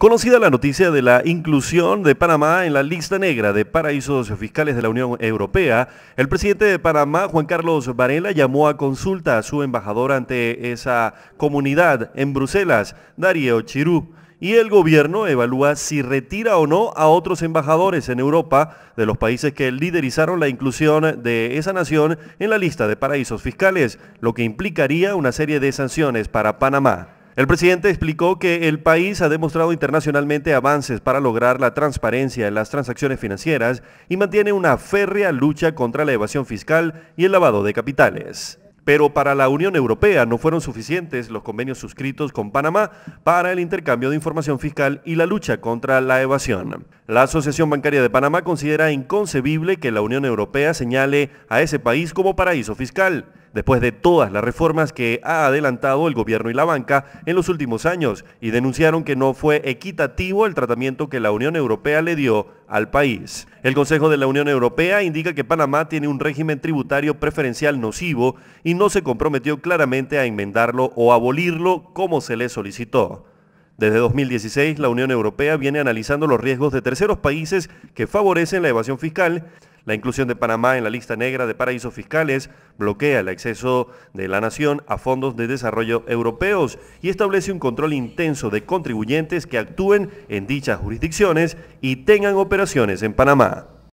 Conocida la noticia de la inclusión de Panamá en la lista negra de paraísos fiscales de la Unión Europea, el presidente de Panamá, Juan Carlos Varela, llamó a consulta a su embajador ante esa comunidad en Bruselas, Darío Chirú y el gobierno evalúa si retira o no a otros embajadores en Europa de los países que liderizaron la inclusión de esa nación en la lista de paraísos fiscales, lo que implicaría una serie de sanciones para Panamá. El presidente explicó que el país ha demostrado internacionalmente avances para lograr la transparencia en las transacciones financieras y mantiene una férrea lucha contra la evasión fiscal y el lavado de capitales. Pero para la Unión Europea no fueron suficientes los convenios suscritos con Panamá para el intercambio de información fiscal y la lucha contra la evasión. La Asociación Bancaria de Panamá considera inconcebible que la Unión Europea señale a ese país como paraíso fiscal después de todas las reformas que ha adelantado el gobierno y la banca en los últimos años y denunciaron que no fue equitativo el tratamiento que la Unión Europea le dio al país. El Consejo de la Unión Europea indica que Panamá tiene un régimen tributario preferencial nocivo y no se comprometió claramente a enmendarlo o abolirlo como se le solicitó. Desde 2016, la Unión Europea viene analizando los riesgos de terceros países que favorecen la evasión fiscal la inclusión de Panamá en la lista negra de paraísos fiscales bloquea el acceso de la nación a fondos de desarrollo europeos y establece un control intenso de contribuyentes que actúen en dichas jurisdicciones y tengan operaciones en Panamá.